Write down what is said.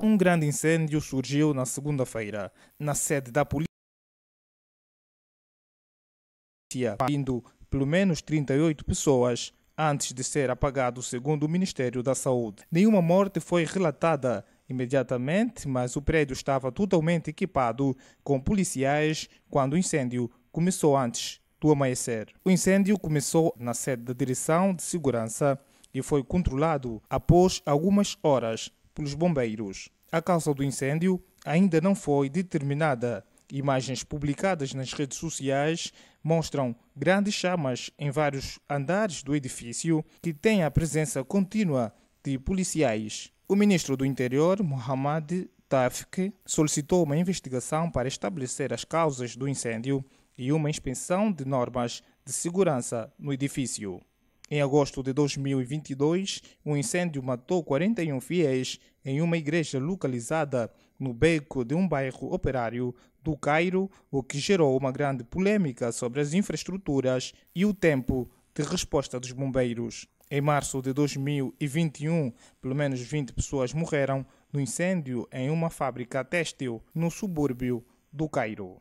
Um grande incêndio surgiu na segunda-feira na sede da polícia, indo pelo menos 38 pessoas antes de ser apagado, segundo o Ministério da Saúde. Nenhuma morte foi relatada imediatamente, mas o prédio estava totalmente equipado com policiais quando o incêndio começou antes do amanhecer. O incêndio começou na sede da Direção de Segurança e foi controlado após algumas horas pelos bombeiros. A causa do incêndio ainda não foi determinada. Imagens publicadas nas redes sociais mostram grandes chamas em vários andares do edifício que tem a presença contínua de policiais. O ministro do Interior, Mohamed Tafik, solicitou uma investigação para estabelecer as causas do incêndio e uma inspeção de normas de segurança no edifício. Em agosto de 2022, um incêndio matou 41 fiéis em uma igreja localizada no beco de um bairro operário do Cairo, o que gerou uma grande polêmica sobre as infraestruturas e o tempo de resposta dos bombeiros. Em março de 2021, pelo menos 20 pessoas morreram no incêndio em uma fábrica têxtil no subúrbio do Cairo.